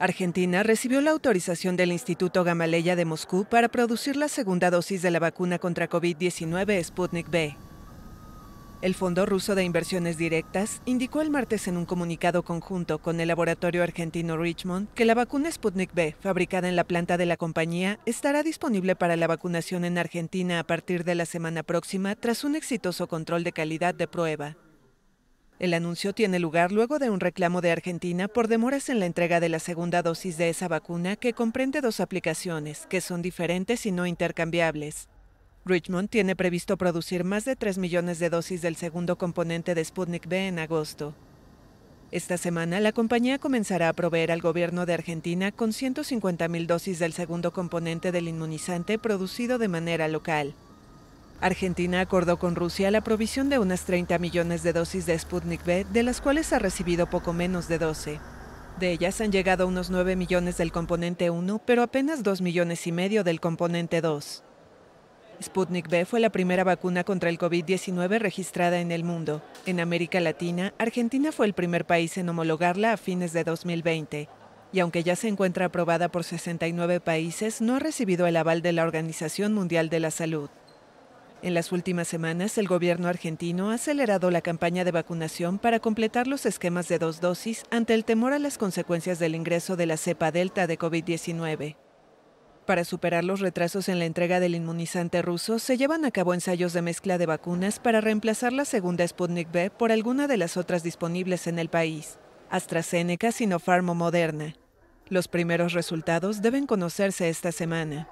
Argentina recibió la autorización del Instituto Gamaleya de Moscú para producir la segunda dosis de la vacuna contra COVID-19 Sputnik V. El Fondo Ruso de Inversiones Directas indicó el martes en un comunicado conjunto con el laboratorio argentino Richmond que la vacuna Sputnik V, fabricada en la planta de la compañía, estará disponible para la vacunación en Argentina a partir de la semana próxima tras un exitoso control de calidad de prueba. El anuncio tiene lugar luego de un reclamo de Argentina por demoras en la entrega de la segunda dosis de esa vacuna que comprende dos aplicaciones, que son diferentes y no intercambiables. Richmond tiene previsto producir más de 3 millones de dosis del segundo componente de Sputnik V en agosto. Esta semana, la compañía comenzará a proveer al gobierno de Argentina con 150.000 dosis del segundo componente del inmunizante producido de manera local. Argentina acordó con Rusia la provisión de unas 30 millones de dosis de Sputnik V, de las cuales ha recibido poco menos de 12. De ellas han llegado unos 9 millones del componente 1, pero apenas 2 millones y medio del componente 2. Sputnik V fue la primera vacuna contra el COVID-19 registrada en el mundo. En América Latina, Argentina fue el primer país en homologarla a fines de 2020. Y aunque ya se encuentra aprobada por 69 países, no ha recibido el aval de la Organización Mundial de la Salud. En las últimas semanas, el gobierno argentino ha acelerado la campaña de vacunación para completar los esquemas de dos dosis ante el temor a las consecuencias del ingreso de la cepa delta de COVID-19. Para superar los retrasos en la entrega del inmunizante ruso, se llevan a cabo ensayos de mezcla de vacunas para reemplazar la segunda Sputnik V por alguna de las otras disponibles en el país, AstraZeneca, Sinopharm o Moderna. Los primeros resultados deben conocerse esta semana.